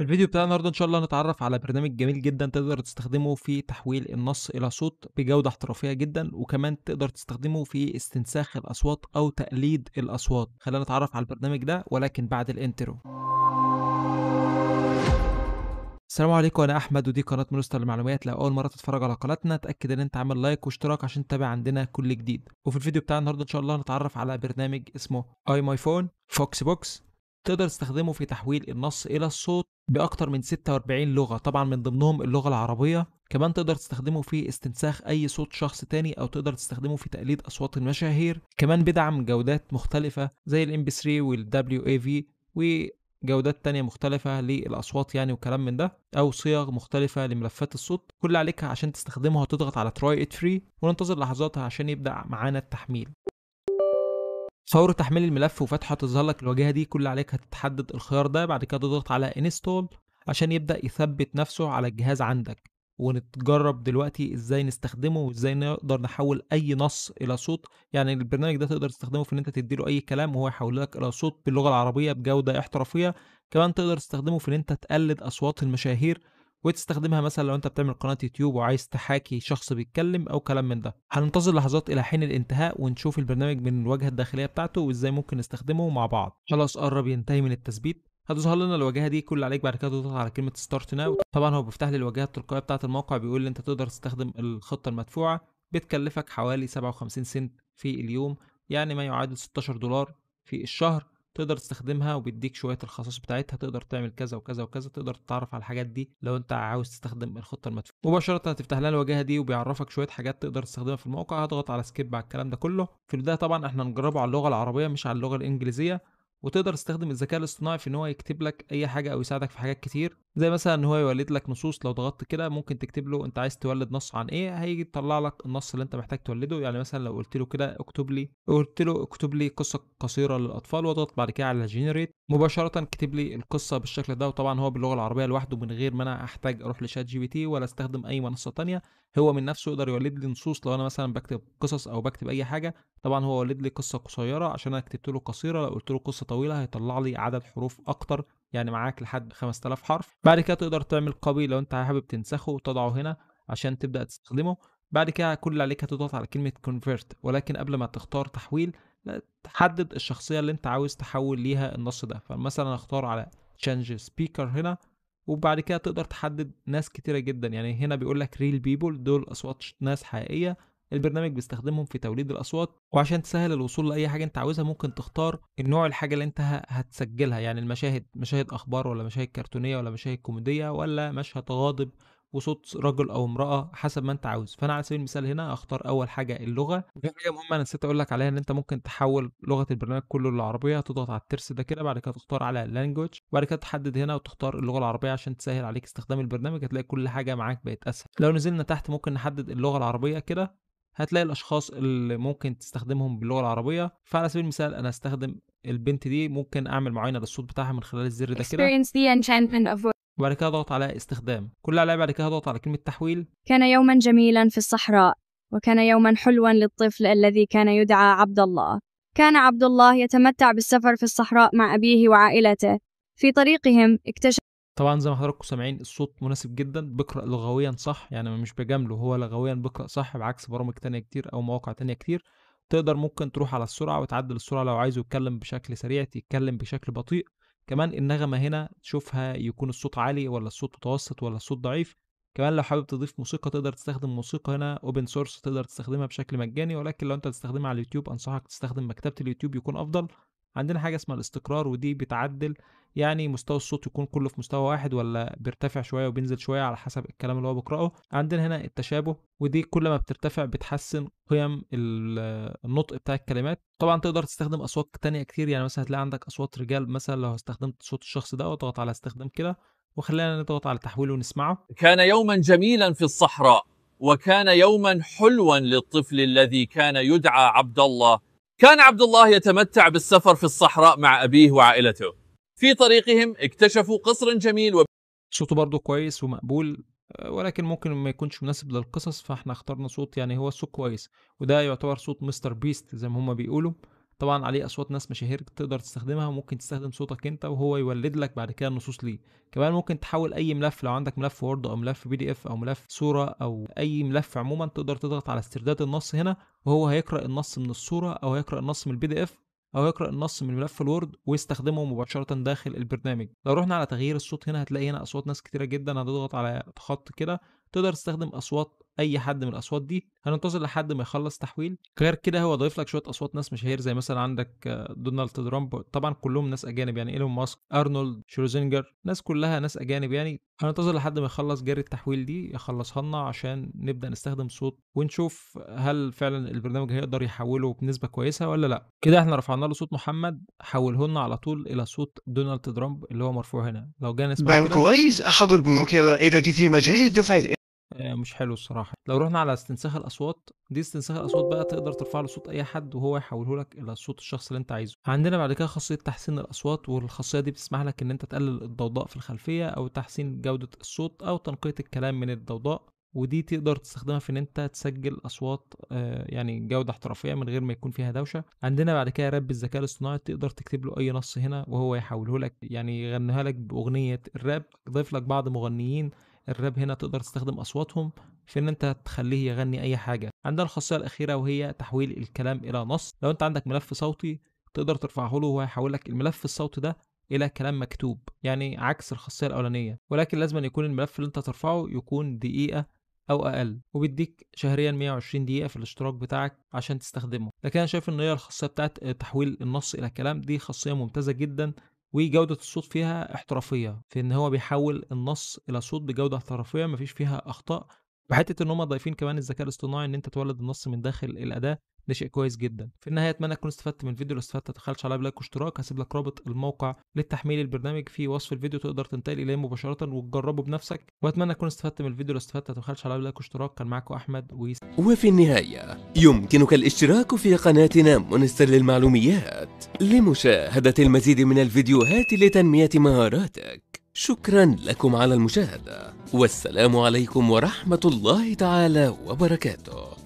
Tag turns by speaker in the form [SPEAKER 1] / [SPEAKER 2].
[SPEAKER 1] في الفيديو بتاع النهارده ان شاء الله هنتعرف على برنامج جميل جدا تقدر تستخدمه في تحويل النص الى صوت بجوده احترافيه جدا وكمان تقدر تستخدمه في استنساخ الاصوات او تقليد الاصوات خلينا نتعرف على البرنامج ده ولكن بعد الانترو السلام عليكم انا احمد ودي قناه منصه المعلومات لو اول مره تتفرج على قناتنا اتاكد ان انت عامل لايك واشتراك عشان تتابع عندنا كل جديد وفي الفيديو بتاع النهارده ان شاء الله هنتعرف على برنامج اسمه اي ماي فون فوكس بوكس تقدر تستخدمه في تحويل النص إلى الصوت بأكتر من 46 لغة طبعا من ضمنهم اللغة العربية كمان تقدر تستخدمه في استنساخ أي صوت شخص تاني أو تقدر تستخدمه في تقليد أصوات المشاهير كمان بيدعم جودات مختلفة زي الام بي 3 والدبليو اي في وجودات تانية مختلفة للأصوات يعني وكلام من ده أو صيغ مختلفة لملفات الصوت كل اللي عليك عشان تستخدمه هتضغط على تراي إت فري وننتظر لحظات عشان يبدأ معانا التحميل صور تحميل الملف وفتحه تظهر لك الواجهه دي كل عليك هتتحدد الخيار ده بعد كده تضغط على انستول عشان يبدا يثبت نفسه على الجهاز عندك ونتجرب دلوقتي ازاي نستخدمه وازاي نقدر نحول اي نص الى صوت يعني البرنامج ده تقدر تستخدمه في ان انت تديله اي كلام وهو يحول لك الى صوت باللغه العربيه بجوده احترافيه كمان تقدر تستخدمه في ان انت تقلد اصوات المشاهير وتستخدمها مثلا لو انت بتعمل قناه يوتيوب وعايز تحاكي شخص بيتكلم او كلام من ده هننتظر لحظات الى حين الانتهاء ونشوف البرنامج من الواجهه الداخليه بتاعته وازاي ممكن نستخدمه مع بعض خلاص قرب ينتهي من التثبيت هتظهر لنا الواجهه دي كل اللي عليك بعد كده تضغط على كلمه ستارت ناو طبعا هو بيفتح لي الواجهه التلقائيه بتاعه الموقع بيقول لي انت تقدر تستخدم الخطه المدفوعه بتكلفك حوالي 57 سنت في اليوم يعني ما يعادل 16 دولار في الشهر تقدر تستخدمها وبيديك شويه الخصائص بتاعتها تقدر تعمل كذا وكذا وكذا تقدر تتعرف على الحاجات دي لو انت عاوز تستخدم الخطه المدفوعه مباشره هتفتح لنا الواجهه دي وبيعرفك شويه حاجات تقدر تستخدمها في الموقع هضغط على سكيب على الكلام ده كله في البدايه طبعا احنا هنجربه على اللغه العربيه مش على اللغه الانجليزيه وتقدر تستخدم الذكاء الاصطناعي في ان هو يكتب لك اي حاجه او يساعدك في حاجات كتير زي مثلا ان هو يولد لك نصوص لو ضغطت كده ممكن تكتب له انت عايز تولد نص عن ايه هيجي يطلع لك النص اللي انت محتاج تولده يعني مثلا لو قلت له كده اكتب لي قلت له اكتب لي قصه قصيره للاطفال واضغط بعد كده على جينيريت مباشره كتب لي القصه بالشكل ده وطبعا هو باللغه العربيه لوحده من غير ما انا احتاج اروح لشات جي بي تي ولا استخدم اي منصه تانية هو من نفسه يقدر يولد لي نصوص لو انا مثلا بكتب قصص او بكتب اي حاجه طبعا هو ولد لي قصه قصيره عشان انا كتبت له قصيره لو قلت له قصه طويله هيطلع لي عدد حروف اكتر يعني معاك لحد 5000 حرف بعد كده تقدر تعمل كوبي لو انت حابب تنسخه وتضعه هنا عشان تبدا تستخدمه بعد كده كل اللي عليك هتضغط على كلمه كونفرت ولكن قبل ما تختار تحويل تحدد الشخصيه اللي انت عاوز تحول ليها النص ده فمثلا اختار على تشينج سبيكر هنا وبعد كده تقدر تحدد ناس كتيره جدا يعني هنا بيقول لك ريل بيبول دول اصوات ناس حقيقيه البرنامج بيستخدمهم في توليد الاصوات وعشان تسهل الوصول لاي حاجه انت عاوزها ممكن تختار النوع الحاجه اللي انت هتسجلها يعني المشاهد مشاهد اخبار ولا مشاهد كرتونيه ولا مشاهد كوميديه ولا مشهد غاضب وصوت رجل او امراه حسب ما انت عاوز فانا على سبيل المثال هنا اختار اول حاجه اللغه وفي حاجه مهمه انا نسيت اقول لك عليها ان انت ممكن تحول لغه البرنامج كله للعربيه هتضغط على الترس ده كده بعد كده تختار على لانجوج وبعد كده تحدد هنا وتختار اللغه العربيه عشان تسهل عليك استخدام البرنامج هتلاقي كل حاجه معاك بقت اسهل لو نزلنا تحت ممكن نحدد اللغه العربيه كده هتلاقي الاشخاص اللي ممكن تستخدمهم باللغه العربيه فعلى سبيل المثال انا استخدم البنت دي ممكن اعمل معاينه للصوت بتاعها من خلال الزر ده كده وبعد كده اضغط على استخدام كل عليها بعد كده اضغط على كلمه تحويل كان يوما جميلا في الصحراء وكان يوما حلوا للطفل الذي كان يدعى عبد الله كان عبد الله يتمتع بالسفر في الصحراء مع ابيه وعائلته في طريقهم اكتشف طبعا زي ما حضراتكم سامعين الصوت مناسب جدا بقرا لغويا صح يعني مش بجامله هو لغويا بقرا صح بعكس برامج تانية كتير او مواقع تانية كتير تقدر ممكن تروح على السرعه وتعدل السرعه لو عايزه يتكلم بشكل سريع تتكلم بشكل بطيء كمان النغمه هنا تشوفها يكون الصوت عالي ولا الصوت متوسط ولا الصوت ضعيف كمان لو حابب تضيف موسيقى تقدر تستخدم موسيقى هنا اوبن سورس تقدر تستخدمها بشكل مجاني ولكن لو انت تستخدمها على اليوتيوب انصحك تستخدم مكتبه اليوتيوب يكون افضل عندنا حاجه اسمها الاستقرار ودي بتعدل يعني مستوى الصوت يكون كله في مستوى واحد ولا بيرتفع شويه وبينزل شويه على حسب الكلام اللي هو بقراه عندنا هنا التشابه ودي كل ما بترتفع بتحسن قيم النطق بتاع الكلمات طبعا تقدر تستخدم اصوات تانية كتير يعني مثلا هتلاقي عندك اصوات رجال مثلا لو استخدمت صوت الشخص ده واضغط على استخدام كده وخلينا نضغط على تحويله ونسمعه كان يوما جميلا في الصحراء وكان يوما حلوا للطفل الذي كان يدعى عبد الله كان عبد الله يتمتع بالسفر في الصحراء مع أبيه وعائلته في طريقهم اكتشفوا قصر جميل و... صوته برضه كويس ومقبول آه، ولكن ممكن ما يكونش مناسب للقصص فاحنا اخترنا صوت يعني هو الصوت كويس وده يعتبر صوت مستر بيست زي ما هما بيقولوا طبعا عليه اصوات ناس مشاهير تقدر تستخدمها وممكن تستخدم صوتك انت وهو يولد لك بعد كده النصوص ليه كمان ممكن تحول اي ملف لو عندك ملف وورد او ملف بي دي اف او ملف صوره او اي ملف عموما تقدر تضغط على استرداد النص هنا وهو هيقرا النص من الصوره او هيقرا النص من البي دي اف او يقرا النص من ملف الوورد ويستخدمه مباشره داخل البرنامج لو رحنا على تغيير الصوت هنا هتلاقي هنا اصوات ناس كتيره جدا هتضغط على خط كده تقدر تستخدم اصوات اي حد من الاصوات دي هننتظر لحد ما يخلص تحويل غير كده هو ضايف لك شويه اصوات ناس مشاهير زي مثلا عندك آه، دونالد ترامب طبعا كلهم ناس اجانب يعني ايلون ماسك ارنولد شروزنجر ناس كلها ناس اجانب يعني هننتظر لحد ما يخلص جري التحويل دي يخلصها لنا عشان نبدا نستخدم صوت ونشوف هل فعلا البرنامج هيقدر يحوله بنسبه كويسه ولا لا كده احنا رفعنا له صوت محمد حوله لنا على طول الى صوت دونالد ترامب اللي هو مرفوع هنا لو جانا اسمع كويس اخذ كده اذا في مجال دفعت آه، مش حلو الصراحه لو رحنا على استنساخ الاصوات دي استنساخ الاصوات بقى تقدر ترفع له صوت اي حد وهو يحوله لك الى صوت الشخص اللي انت عايزه عندنا بعد كده خاصيه تحسين الاصوات والخاصيه دي بتسمح لك ان انت تقلل الضوضاء في الخلفيه او تحسين جوده الصوت او تنقيه الكلام من الضوضاء ودي تقدر تستخدمها في ان انت تسجل اصوات آه، يعني جوده احترافيه من غير ما يكون فيها دوشه عندنا بعد كده راب الذكاء الاصطناعي تقدر تكتب له اي نص هنا وهو يحوله لك يعني يغنيها لك باغنيه الراب ضيف لك بعض مغنيين الراب هنا تقدر تستخدم أصواتهم في إن أنت تخليه يغني أي حاجة عندنا الخاصية الأخيرة وهي تحويل الكلام إلى نص لو أنت عندك ملف صوتي تقدر ترفعه له وهيحول لك الملف الصوتي ده الى كلام مكتوب يعني عكس الخاصيه الاولانيه ولكن لازم أن يكون الملف اللي انت ترفعه يكون دقيقه او اقل وبيديك شهريا 120 دقيقه في الاشتراك بتاعك عشان تستخدمه لكن انا شايف ان هي الخاصيه بتاعت تحويل النص الى كلام دي خاصيه ممتازه جدا وجودة الصوت فيها احترافية في ان هو بيحول النص الى صوت بجودة احترافية مفيش فيها اخطاء وحته ان هم ضايفين كمان الذكاء الاصطناعي ان انت تولد النص من داخل الاداه ده شيء كويس جدا في النهايه اتمنى تكون استفدت من الفيديو لو استفدت ما تخلش عليا بلايك واشتراك هسيب لك رابط الموقع للتحميل البرنامج في وصف الفيديو تقدر تنتقل اليه مباشره وتجربه بنفسك واتمنى تكون استفدت من الفيديو لو استفدت ما تخلش عليا بلايك واشتراك كان معاكم احمد ويس وفي النهايه يمكنك الاشتراك في قناتنا منستر للمعلوميات لمشاهده المزيد من الفيديوهات لتنميه مهاراتك شكرا لكم على المشاهدة والسلام عليكم ورحمة الله تعالى وبركاته